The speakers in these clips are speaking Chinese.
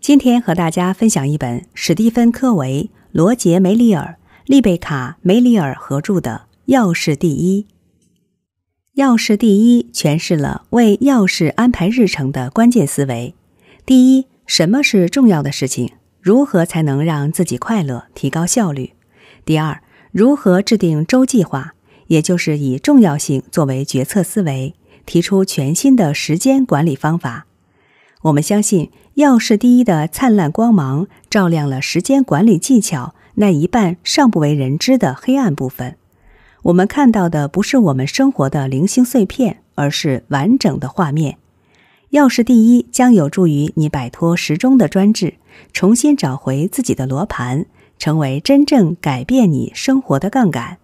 今天和大家分享一本史蒂芬·科维、罗杰·梅里尔、丽贝卡·梅里尔合著的《钥匙第一》。《钥匙第一》诠释了为钥匙安排日程的关键思维。第一，什么是重要的事情？如何才能让自己快乐、提高效率？第二，如何制定周计划？也就是以重要性作为决策思维，提出全新的时间管理方法。我们相信，《钥匙第一》的灿烂光芒照亮了时间管理技巧那一半尚不为人知的黑暗部分。我们看到的不是我们生活的零星碎片，而是完整的画面。《钥匙第一》将有助于你摆脱时钟的专制，重新找回自己的罗盘，成为真正改变你生活的杠杆。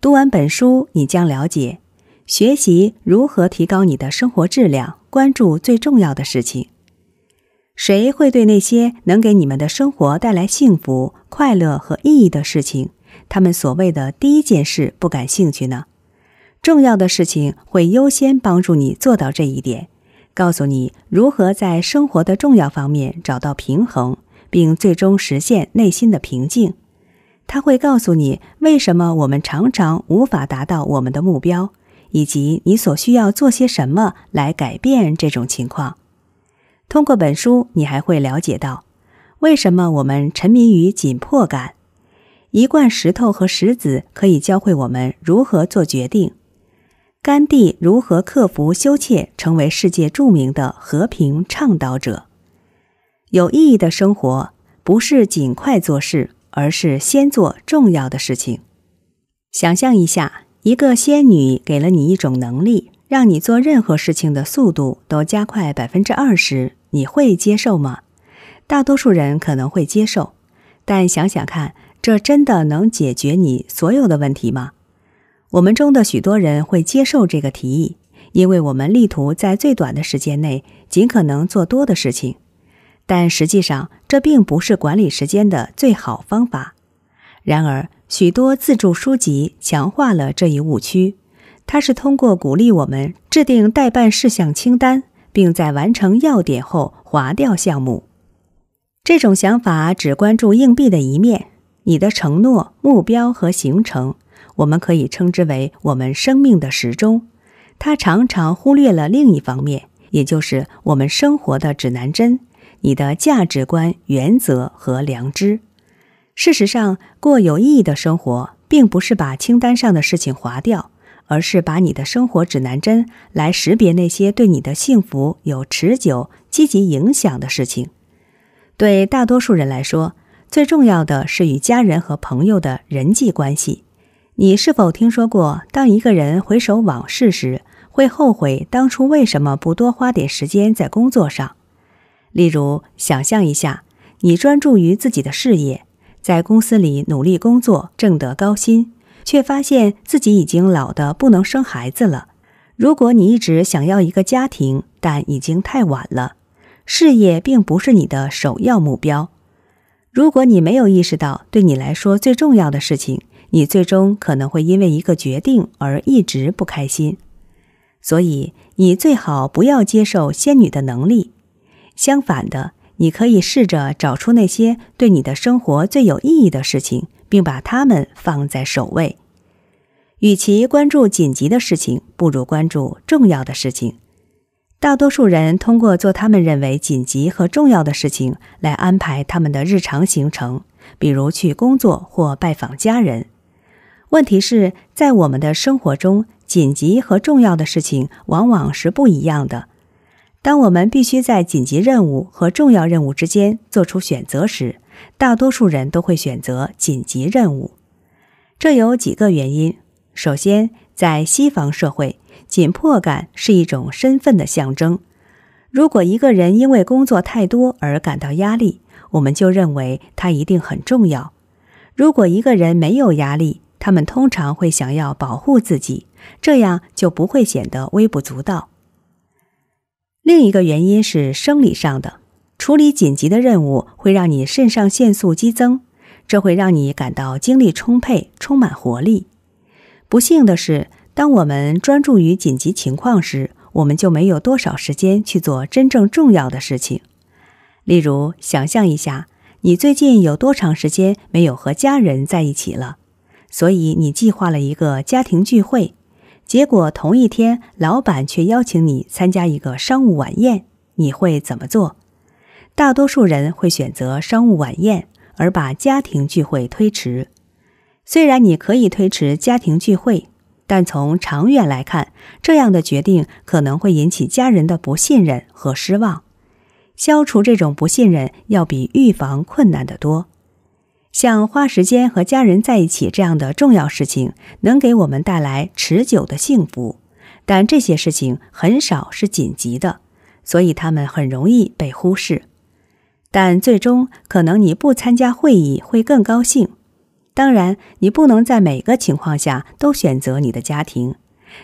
读完本书，你将了解，学习如何提高你的生活质量。关注最重要的事情，谁会对那些能给你们的生活带来幸福、快乐和意义的事情，他们所谓的第一件事不感兴趣呢？重要的事情会优先帮助你做到这一点，告诉你如何在生活的重要方面找到平衡，并最终实现内心的平静。他会告诉你为什么我们常常无法达到我们的目标。以及你所需要做些什么来改变这种情况。通过本书，你还会了解到，为什么我们沉迷于紧迫感。一罐石头和石子可以教会我们如何做决定。甘地如何克服羞怯，成为世界著名的和平倡导者。有意义的生活不是尽快做事，而是先做重要的事情。想象一下。一个仙女给了你一种能力，让你做任何事情的速度都加快百分之二十，你会接受吗？大多数人可能会接受，但想想看，这真的能解决你所有的问题吗？我们中的许多人会接受这个提议，因为我们力图在最短的时间内尽可能做多的事情，但实际上，这并不是管理时间的最好方法。然而，许多自助书籍强化了这一误区。它是通过鼓励我们制定代办事项清单，并在完成要点后划掉项目。这种想法只关注硬币的一面：你的承诺、目标和行程。我们可以称之为我们生命的时钟。它常常忽略了另一方面，也就是我们生活的指南针：你的价值观、原则和良知。事实上，过有意义的生活，并不是把清单上的事情划掉，而是把你的生活指南针来识别那些对你的幸福有持久积极影响的事情。对大多数人来说，最重要的是与家人和朋友的人际关系。你是否听说过，当一个人回首往事时，会后悔当初为什么不多花点时间在工作上？例如，想象一下，你专注于自己的事业。在公司里努力工作，挣得高薪，却发现自己已经老得不能生孩子了。如果你一直想要一个家庭，但已经太晚了。事业并不是你的首要目标。如果你没有意识到对你来说最重要的事情，你最终可能会因为一个决定而一直不开心。所以，你最好不要接受仙女的能力。相反的。你可以试着找出那些对你的生活最有意义的事情，并把它们放在首位。与其关注紧急的事情，不如关注重要的事情。大多数人通过做他们认为紧急和重要的事情来安排他们的日常行程，比如去工作或拜访家人。问题是，在我们的生活中，紧急和重要的事情往往是不一样的。当我们必须在紧急任务和重要任务之间做出选择时，大多数人都会选择紧急任务。这有几个原因：首先，在西方社会，紧迫感是一种身份的象征。如果一个人因为工作太多而感到压力，我们就认为他一定很重要。如果一个人没有压力，他们通常会想要保护自己，这样就不会显得微不足道。另一个原因是生理上的，处理紧急的任务会让你肾上腺素激增，这会让你感到精力充沛、充满活力。不幸的是，当我们专注于紧急情况时，我们就没有多少时间去做真正重要的事情。例如，想象一下，你最近有多长时间没有和家人在一起了？所以，你计划了一个家庭聚会。结果同一天，老板却邀请你参加一个商务晚宴，你会怎么做？大多数人会选择商务晚宴，而把家庭聚会推迟。虽然你可以推迟家庭聚会，但从长远来看，这样的决定可能会引起家人的不信任和失望。消除这种不信任，要比预防困难得多。像花时间和家人在一起这样的重要事情，能给我们带来持久的幸福。但这些事情很少是紧急的，所以他们很容易被忽视。但最终，可能你不参加会议会更高兴。当然，你不能在每个情况下都选择你的家庭，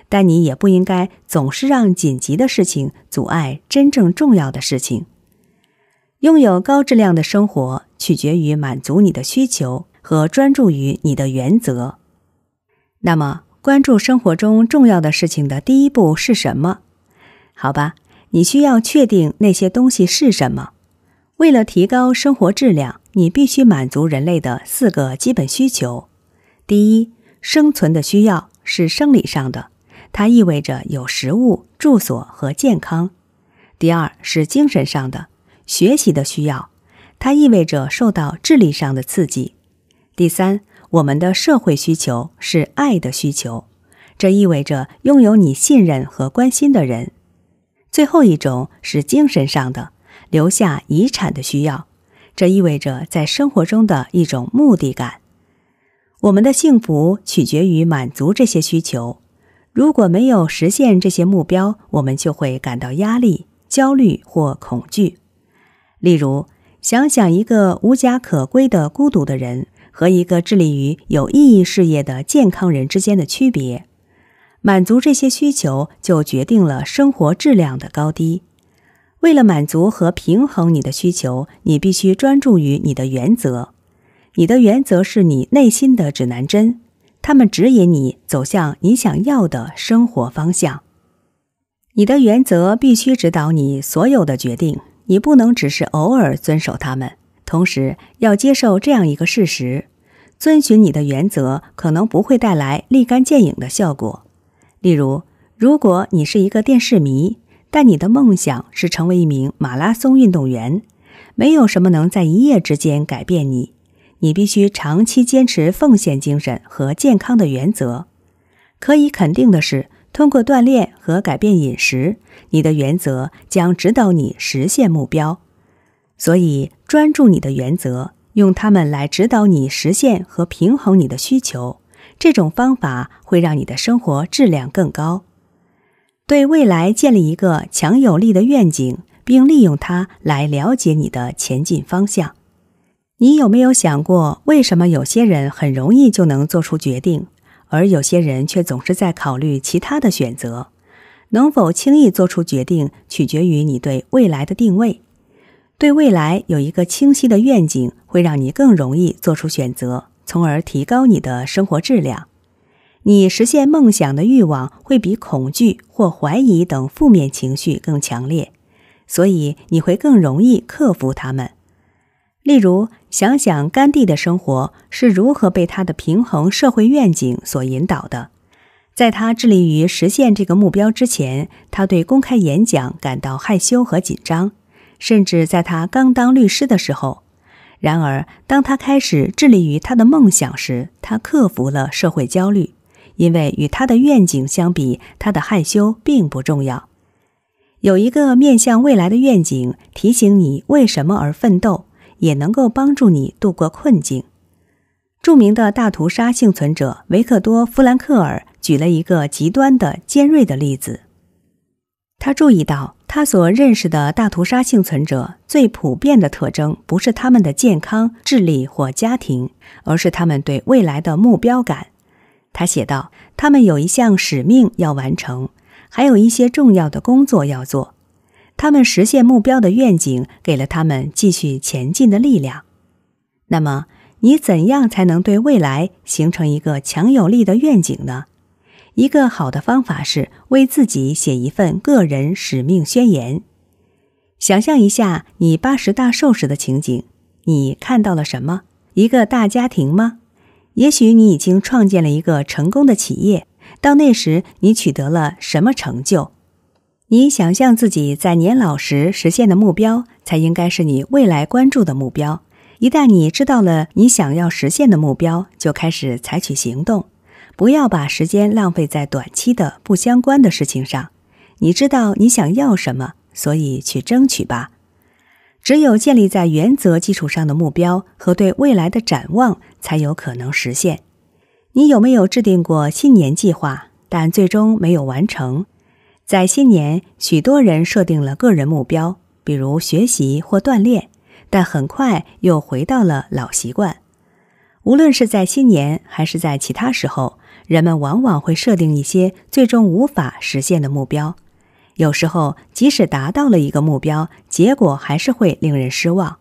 但你也不应该总是让紧急的事情阻碍真正重要的事情。拥有高质量的生活。取决于满足你的需求和专注于你的原则。那么，关注生活中重要的事情的第一步是什么？好吧，你需要确定那些东西是什么。为了提高生活质量，你必须满足人类的四个基本需求。第一，生存的需要是生理上的，它意味着有食物、住所和健康。第二，是精神上的，学习的需要。它意味着受到智力上的刺激。第三，我们的社会需求是爱的需求，这意味着拥有你信任和关心的人。最后一种是精神上的，留下遗产的需要，这意味着在生活中的一种目的感。我们的幸福取决于满足这些需求。如果没有实现这些目标，我们就会感到压力、焦虑或恐惧。例如。想想一个无家可归的孤独的人和一个致力于有意义事业的健康人之间的区别。满足这些需求就决定了生活质量的高低。为了满足和平衡你的需求，你必须专注于你的原则。你的原则是你内心的指南针，他们指引你走向你想要的生活方向。你的原则必须指导你所有的决定。你不能只是偶尔遵守他们，同时要接受这样一个事实：遵循你的原则可能不会带来立竿见影的效果。例如，如果你是一个电视迷，但你的梦想是成为一名马拉松运动员，没有什么能在一夜之间改变你。你必须长期坚持奉献精神和健康的原则。可以肯定的是。通过锻炼和改变饮食，你的原则将指导你实现目标。所以，专注你的原则，用它们来指导你实现和平衡你的需求。这种方法会让你的生活质量更高。对未来建立一个强有力的愿景，并利用它来了解你的前进方向。你有没有想过，为什么有些人很容易就能做出决定？而有些人却总是在考虑其他的选择，能否轻易做出决定，取决于你对未来的定位。对未来有一个清晰的愿景，会让你更容易做出选择，从而提高你的生活质量。你实现梦想的欲望会比恐惧或怀疑等负面情绪更强烈，所以你会更容易克服它们。例如，想想甘地的生活是如何被他的平衡社会愿景所引导的。在他致力于实现这个目标之前，他对公开演讲感到害羞和紧张，甚至在他刚当律师的时候。然而，当他开始致力于他的梦想时，他克服了社会焦虑，因为与他的愿景相比，他的害羞并不重要。有一个面向未来的愿景，提醒你为什么而奋斗。也能够帮助你度过困境。著名的大屠杀幸存者维克多·弗兰克尔举了一个极端的、尖锐的例子。他注意到，他所认识的大屠杀幸存者最普遍的特征，不是他们的健康、智力或家庭，而是他们对未来的目标感。他写道：“他们有一项使命要完成，还有一些重要的工作要做。”他们实现目标的愿景给了他们继续前进的力量。那么，你怎样才能对未来形成一个强有力的愿景呢？一个好的方法是为自己写一份个人使命宣言。想象一下你八十大寿时的情景，你看到了什么？一个大家庭吗？也许你已经创建了一个成功的企业。到那时，你取得了什么成就？你想象自己在年老时实现的目标，才应该是你未来关注的目标。一旦你知道了你想要实现的目标，就开始采取行动。不要把时间浪费在短期的不相关的事情上。你知道你想要什么，所以去争取吧。只有建立在原则基础上的目标和对未来的展望，才有可能实现。你有没有制定过新年计划，但最终没有完成？在新年，许多人设定了个人目标，比如学习或锻炼，但很快又回到了老习惯。无论是在新年还是在其他时候，人们往往会设定一些最终无法实现的目标。有时候，即使达到了一个目标，结果还是会令人失望。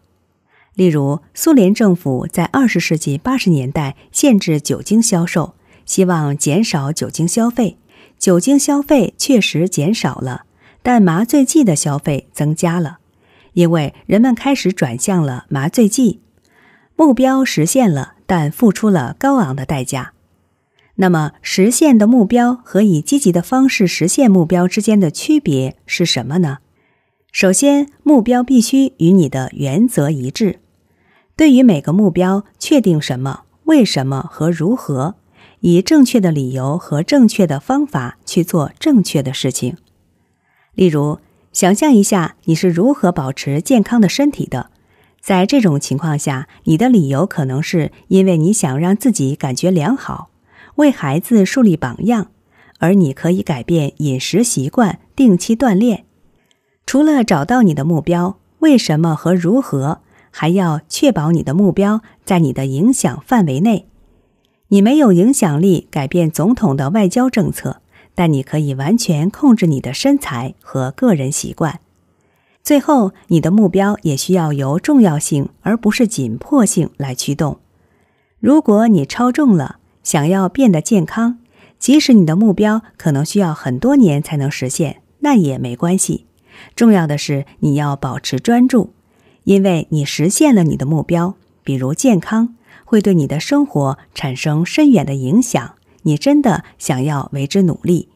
例如，苏联政府在二十世纪八十年代限制酒精销售，希望减少酒精消费。酒精消费确实减少了，但麻醉剂的消费增加了，因为人们开始转向了麻醉剂。目标实现了，但付出了高昂的代价。那么，实现的目标和以积极的方式实现目标之间的区别是什么呢？首先，目标必须与你的原则一致。对于每个目标，确定什么、为什么和如何。以正确的理由和正确的方法去做正确的事情。例如，想象一下你是如何保持健康的身体的。在这种情况下，你的理由可能是因为你想让自己感觉良好，为孩子树立榜样，而你可以改变饮食习惯，定期锻炼。除了找到你的目标、为什么和如何，还要确保你的目标在你的影响范围内。你没有影响力改变总统的外交政策，但你可以完全控制你的身材和个人习惯。最后，你的目标也需要由重要性而不是紧迫性来驱动。如果你超重了，想要变得健康，即使你的目标可能需要很多年才能实现，那也没关系。重要的是你要保持专注，因为你实现了你的目标，比如健康。会对你的生活产生深远的影响。你真的想要为之努力？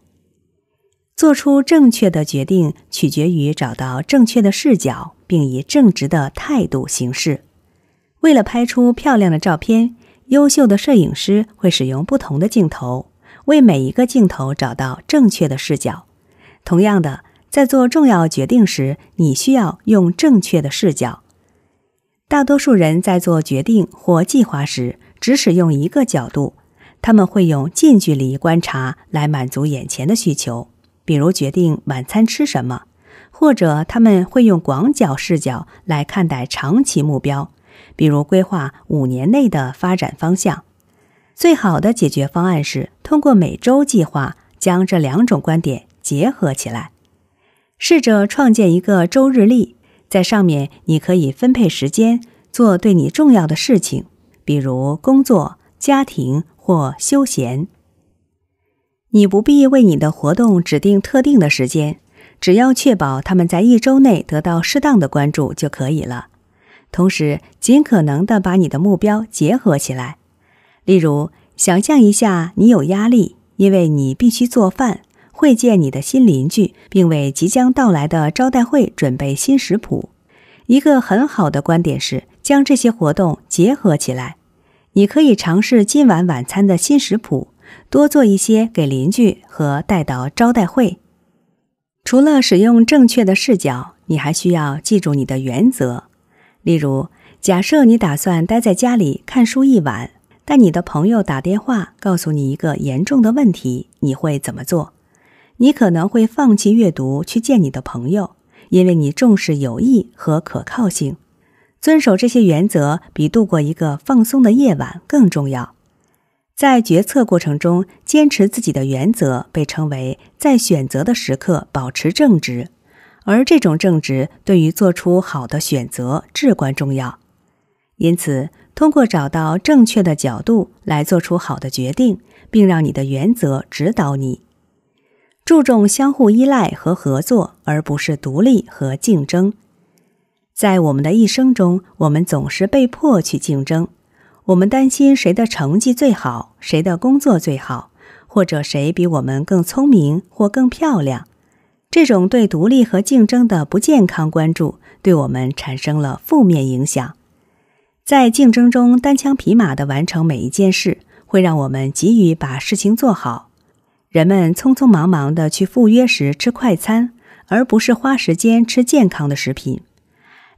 做出正确的决定，取决于找到正确的视角，并以正直的态度行事。为了拍出漂亮的照片，优秀的摄影师会使用不同的镜头，为每一个镜头找到正确的视角。同样的，在做重要决定时，你需要用正确的视角。大多数人在做决定或计划时，只使用一个角度。他们会用近距离观察来满足眼前的需求，比如决定晚餐吃什么；或者他们会用广角视角来看待长期目标，比如规划五年内的发展方向。最好的解决方案是通过每周计划将这两种观点结合起来，试着创建一个周日历。在上面，你可以分配时间做对你重要的事情，比如工作、家庭或休闲。你不必为你的活动指定特定的时间，只要确保他们在一周内得到适当的关注就可以了。同时，尽可能的把你的目标结合起来。例如，想象一下你有压力，因为你必须做饭。会见你的新邻居，并为即将到来的招待会准备新食谱。一个很好的观点是将这些活动结合起来。你可以尝试今晚晚餐的新食谱，多做一些给邻居和带到招待会。除了使用正确的视角，你还需要记住你的原则。例如，假设你打算待在家里看书一晚，但你的朋友打电话告诉你一个严重的问题，你会怎么做？你可能会放弃阅读去见你的朋友，因为你重视友谊和可靠性。遵守这些原则比度过一个放松的夜晚更重要。在决策过程中，坚持自己的原则被称为在选择的时刻保持正直，而这种正直对于做出好的选择至关重要。因此，通过找到正确的角度来做出好的决定，并让你的原则指导你。注重相互依赖和合作，而不是独立和竞争。在我们的一生中，我们总是被迫去竞争。我们担心谁的成绩最好，谁的工作最好，或者谁比我们更聪明或更漂亮。这种对独立和竞争的不健康关注，对我们产生了负面影响。在竞争中单枪匹马的完成每一件事，会让我们急于把事情做好。人们匆匆忙忙地去赴约时吃快餐，而不是花时间吃健康的食品。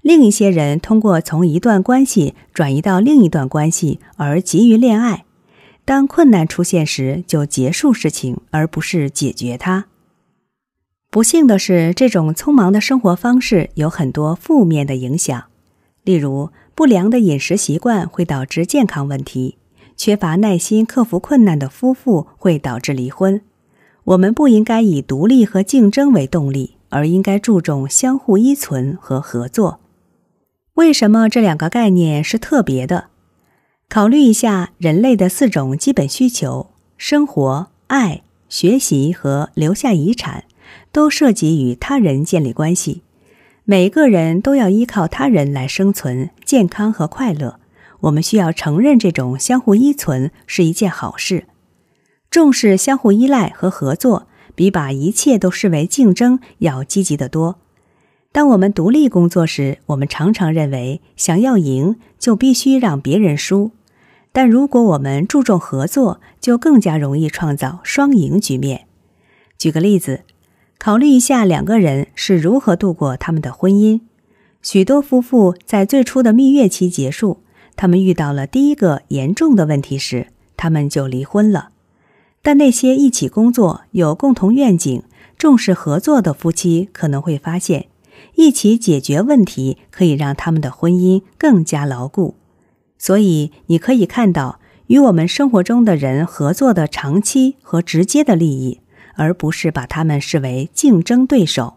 另一些人通过从一段关系转移到另一段关系而急于恋爱，当困难出现时就结束事情，而不是解决它。不幸的是，这种匆忙的生活方式有很多负面的影响，例如不良的饮食习惯会导致健康问题，缺乏耐心克服困难的夫妇会导致离婚。我们不应该以独立和竞争为动力，而应该注重相互依存和合作。为什么这两个概念是特别的？考虑一下人类的四种基本需求：生活、爱、学习和留下遗产，都涉及与他人建立关系。每个人都要依靠他人来生存、健康和快乐。我们需要承认这种相互依存是一件好事。重视相互依赖和合作，比把一切都视为竞争要积极得多。当我们独立工作时，我们常常认为想要赢就必须让别人输。但如果我们注重合作，就更加容易创造双赢局面。举个例子，考虑一下两个人是如何度过他们的婚姻。许多夫妇在最初的蜜月期结束，他们遇到了第一个严重的问题时，他们就离婚了。但那些一起工作、有共同愿景、重视合作的夫妻，可能会发现，一起解决问题可以让他们的婚姻更加牢固。所以，你可以看到，与我们生活中的人合作的长期和直接的利益，而不是把他们视为竞争对手。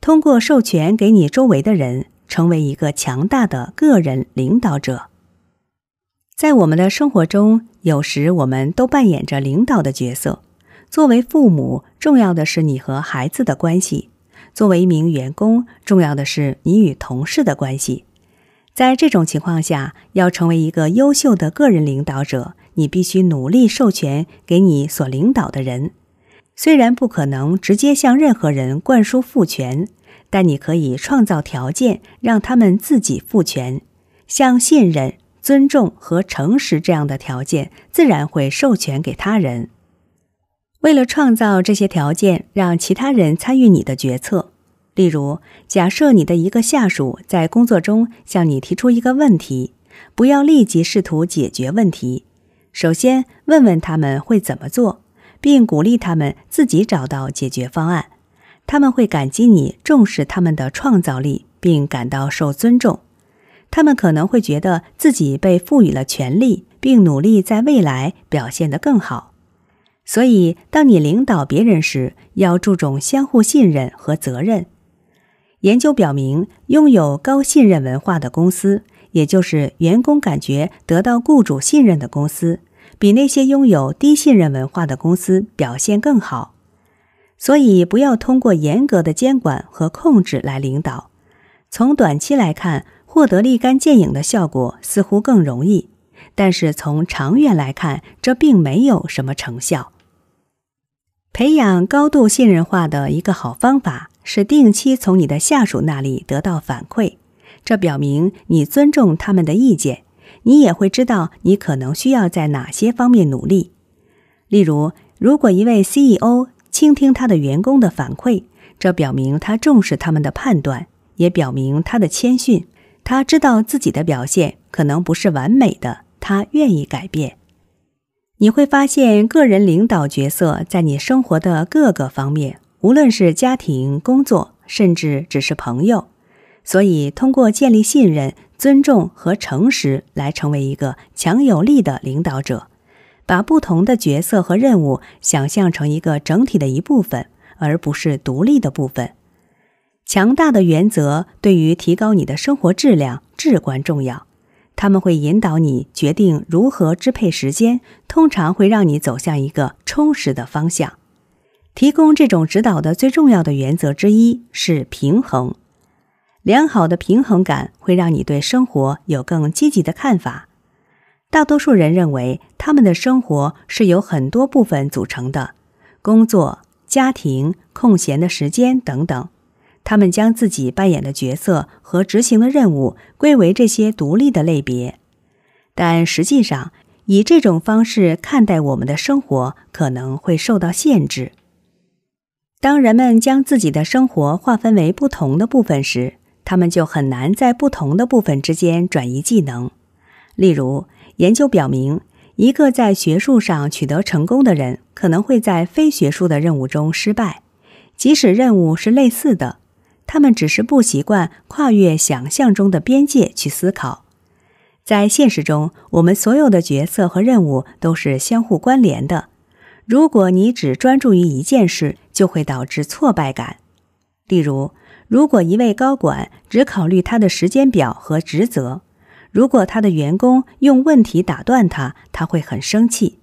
通过授权给你周围的人，成为一个强大的个人领导者。在我们的生活中，有时我们都扮演着领导的角色。作为父母，重要的是你和孩子的关系；作为一名员工，重要的是你与同事的关系。在这种情况下，要成为一个优秀的个人领导者，你必须努力授权给你所领导的人。虽然不可能直接向任何人灌输赋权，但你可以创造条件让他们自己赋权，像信任。尊重和诚实这样的条件，自然会授权给他人。为了创造这些条件，让其他人参与你的决策。例如，假设你的一个下属在工作中向你提出一个问题，不要立即试图解决问题，首先问问他们会怎么做，并鼓励他们自己找到解决方案。他们会感激你重视他们的创造力，并感到受尊重。他们可能会觉得自己被赋予了权力，并努力在未来表现得更好。所以，当你领导别人时，要注重相互信任和责任。研究表明，拥有高信任文化的公司，也就是员工感觉得到雇主信任的公司，比那些拥有低信任文化的公司表现更好。所以，不要通过严格的监管和控制来领导。从短期来看，获得立竿见影的效果似乎更容易，但是从长远来看，这并没有什么成效。培养高度信任化的一个好方法是定期从你的下属那里得到反馈，这表明你尊重他们的意见，你也会知道你可能需要在哪些方面努力。例如，如果一位 CEO 倾听他的员工的反馈，这表明他重视他们的判断，也表明他的谦逊。他知道自己的表现可能不是完美的，他愿意改变。你会发现，个人领导角色在你生活的各个方面，无论是家庭、工作，甚至只是朋友。所以，通过建立信任、尊重和诚实来成为一个强有力的领导者，把不同的角色和任务想象成一个整体的一部分，而不是独立的部分。强大的原则对于提高你的生活质量至关重要。他们会引导你决定如何支配时间，通常会让你走向一个充实的方向。提供这种指导的最重要的原则之一是平衡。良好的平衡感会让你对生活有更积极的看法。大多数人认为他们的生活是由很多部分组成的：工作、家庭、空闲的时间等等。他们将自己扮演的角色和执行的任务归为这些独立的类别，但实际上，以这种方式看待我们的生活可能会受到限制。当人们将自己的生活划分为不同的部分时，他们就很难在不同的部分之间转移技能。例如，研究表明，一个在学术上取得成功的人可能会在非学术的任务中失败，即使任务是类似的。他们只是不习惯跨越想象中的边界去思考。在现实中，我们所有的角色和任务都是相互关联的。如果你只专注于一件事，就会导致挫败感。例如，如果一位高管只考虑他的时间表和职责，如果他的员工用问题打断他，他会很生气。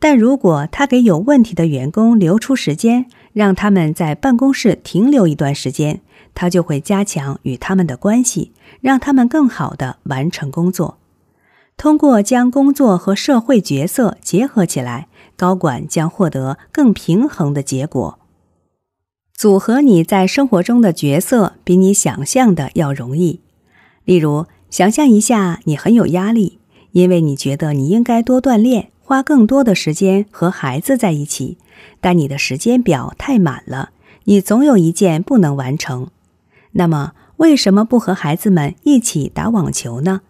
但如果他给有问题的员工留出时间，让他们在办公室停留一段时间，他就会加强与他们的关系，让他们更好地完成工作。通过将工作和社会角色结合起来，高管将获得更平衡的结果。组合你在生活中的角色比你想象的要容易。例如，想象一下，你很有压力，因为你觉得你应该多锻炼，花更多的时间和孩子在一起，但你的时间表太满了，你总有一件不能完成。那么为什么不和孩子们一起打网球呢？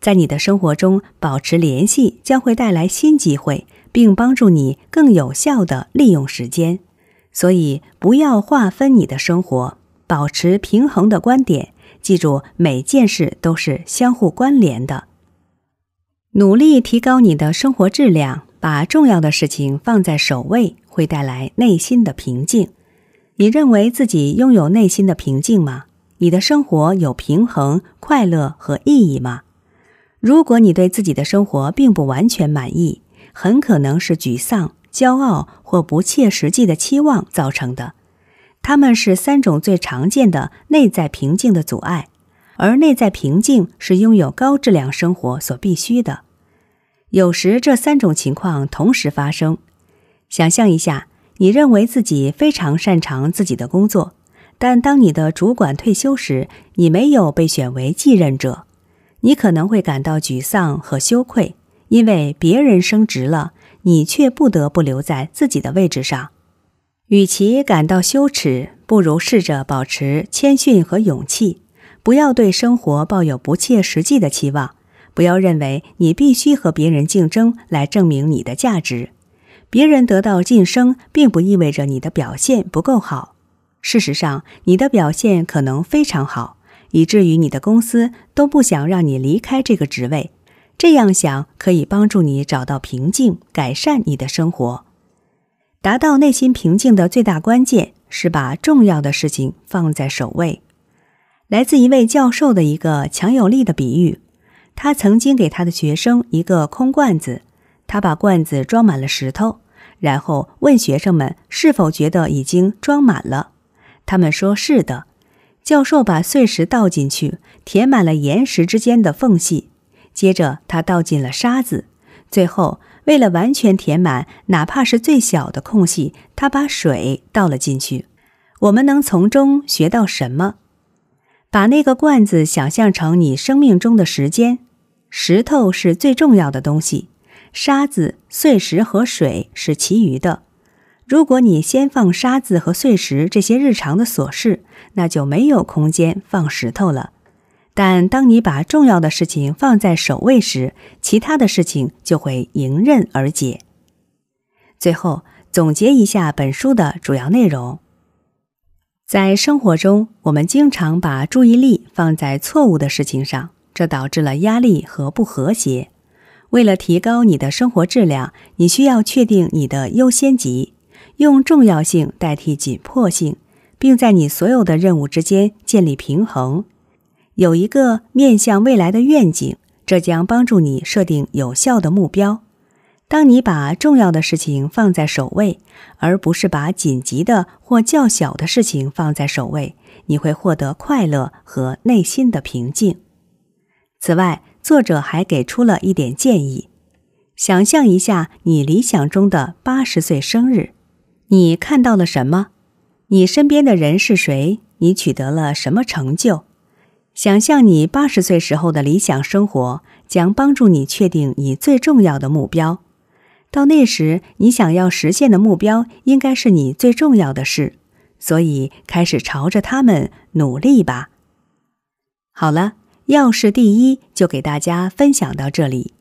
在你的生活中保持联系将会带来新机会，并帮助你更有效地利用时间。所以不要划分你的生活，保持平衡的观点。记住，每件事都是相互关联的。努力提高你的生活质量，把重要的事情放在首位，会带来内心的平静。你认为自己拥有内心的平静吗？你的生活有平衡、快乐和意义吗？如果你对自己的生活并不完全满意，很可能是沮丧、骄傲或不切实际的期望造成的。它们是三种最常见的内在平静的阻碍，而内在平静是拥有高质量生活所必须的。有时这三种情况同时发生。想象一下。你认为自己非常擅长自己的工作，但当你的主管退休时，你没有被选为继任者，你可能会感到沮丧和羞愧，因为别人升职了，你却不得不留在自己的位置上。与其感到羞耻，不如试着保持谦逊和勇气，不要对生活抱有不切实际的期望，不要认为你必须和别人竞争来证明你的价值。别人得到晋升，并不意味着你的表现不够好。事实上，你的表现可能非常好，以至于你的公司都不想让你离开这个职位。这样想可以帮助你找到平静，改善你的生活。达到内心平静的最大关键是把重要的事情放在首位。来自一位教授的一个强有力的比喻：他曾经给他的学生一个空罐子。他把罐子装满了石头，然后问学生们是否觉得已经装满了。他们说是的。教授把碎石倒进去，填满了岩石之间的缝隙。接着他倒进了沙子，最后为了完全填满哪怕是最小的空隙，他把水倒了进去。我们能从中学到什么？把那个罐子想象成你生命中的时间，石头是最重要的东西。沙子、碎石和水是其余的。如果你先放沙子和碎石这些日常的琐事，那就没有空间放石头了。但当你把重要的事情放在首位时，其他的事情就会迎刃而解。最后，总结一下本书的主要内容：在生活中，我们经常把注意力放在错误的事情上，这导致了压力和不和谐。为了提高你的生活质量，你需要确定你的优先级，用重要性代替紧迫性，并在你所有的任务之间建立平衡。有一个面向未来的愿景，这将帮助你设定有效的目标。当你把重要的事情放在首位，而不是把紧急的或较小的事情放在首位，你会获得快乐和内心的平静。此外，作者还给出了一点建议：想象一下你理想中的八十岁生日，你看到了什么？你身边的人是谁？你取得了什么成就？想象你八十岁时候的理想生活，将帮助你确定你最重要的目标。到那时，你想要实现的目标应该是你最重要的事，所以开始朝着他们努力吧。好了。要是第一，就给大家分享到这里。